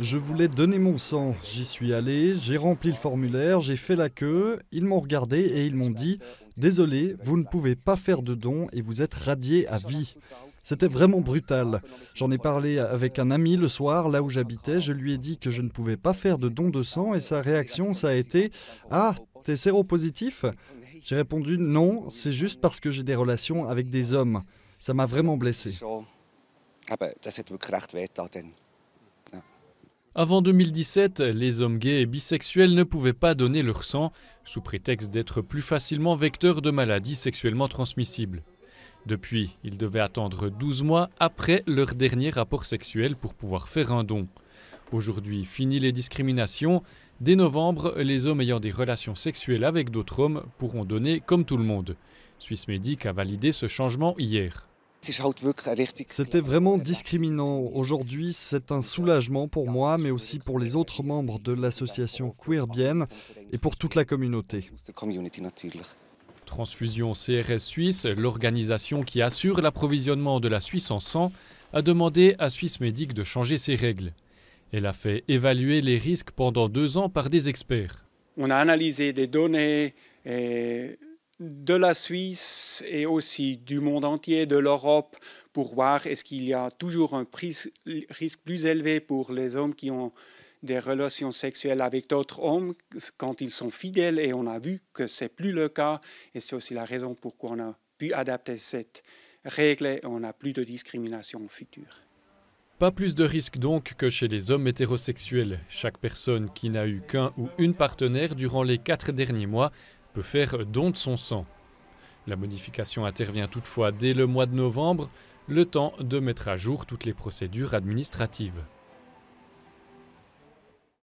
Je voulais donner mon sang. J'y suis allé, j'ai rempli le formulaire, j'ai fait la queue. Ils m'ont regardé et ils m'ont dit Désolé, vous ne pouvez pas faire de don et vous êtes radié à vie. C'était vraiment brutal. J'en ai parlé avec un ami le soir, là où j'habitais. Je lui ai dit que je ne pouvais pas faire de don de sang et sa réaction, ça a été Ah, t'es séropositif J'ai répondu Non, c'est juste parce que j'ai des relations avec des hommes. Ça m'a vraiment blessé. Avant 2017, les hommes gays et bisexuels ne pouvaient pas donner leur sang, sous prétexte d'être plus facilement vecteurs de maladies sexuellement transmissibles. Depuis, ils devaient attendre 12 mois après leur dernier rapport sexuel pour pouvoir faire un don. Aujourd'hui, fini les discriminations. Dès novembre, les hommes ayant des relations sexuelles avec d'autres hommes pourront donner comme tout le monde. Swissmedic a validé ce changement hier. C'était vraiment discriminant. Aujourd'hui, c'est un soulagement pour moi, mais aussi pour les autres membres de l'association Queerbienne et pour toute la communauté. Transfusion CRS Suisse, l'organisation qui assure l'approvisionnement de la Suisse en sang, a demandé à Suisse Médic de changer ses règles. Elle a fait évaluer les risques pendant deux ans par des experts. On a analysé des données et de la Suisse et aussi du monde entier, de l'Europe, pour voir est-ce qu'il y a toujours un risque plus élevé pour les hommes qui ont des relations sexuelles avec d'autres hommes quand ils sont fidèles et on a vu que c'est plus le cas et c'est aussi la raison pourquoi on a pu adapter cette règle et on n'a plus de discrimination au future. Pas plus de risques donc que chez les hommes hétérosexuels. Chaque personne qui n'a eu qu'un ou une partenaire durant les quatre derniers mois peut faire don de son sang. La modification intervient toutefois dès le mois de novembre, le temps de mettre à jour toutes les procédures administratives.